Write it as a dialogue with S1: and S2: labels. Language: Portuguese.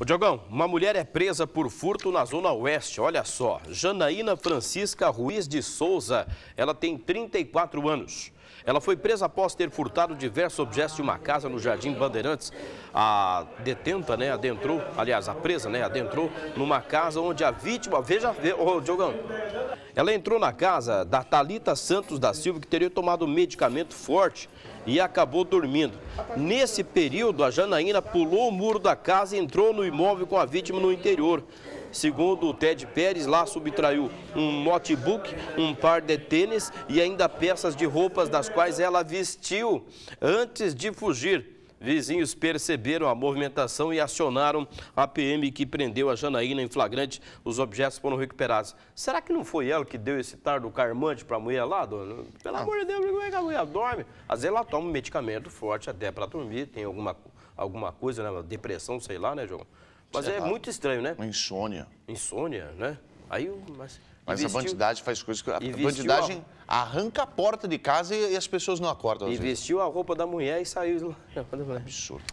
S1: O Diogão, uma mulher é presa por furto na Zona Oeste, olha só. Janaína Francisca Ruiz de Souza, ela tem 34 anos. Ela foi presa após ter furtado diversos objetos de uma casa no Jardim Bandeirantes. A detenta, né, adentrou, aliás, a presa, né, adentrou numa casa onde a vítima, veja, ô, Diogão, ela entrou na casa da Talita Santos da Silva, que teria tomado um medicamento forte e acabou dormindo. Nesse período, a Janaína pulou o muro da casa e entrou no imóvel com a vítima no interior. Segundo o Ted Pérez, lá subtraiu um notebook, um par de tênis e ainda peças de roupas das quais ela vestiu antes de fugir. Vizinhos perceberam a movimentação e acionaram a PM que prendeu a Janaína em flagrante. Os objetos foram recuperados. Será que não foi ela que deu esse tardo carmante para a mulher lá, dona? Pelo ah. amor de Deus, como é que a mulher dorme? Às vezes ela toma um medicamento forte até para dormir, tem alguma, alguma coisa, né? depressão, sei lá, né, João? Mas é, é muito estranho, né?
S2: Uma insônia.
S1: Insônia, né? Aí o. Mas, mas investiu... a bandidagem
S2: faz coisas que. A bandidagem a... arranca a porta de casa e, e as pessoas não acordam. E vestiu a roupa da mulher e saiu. Absurdo.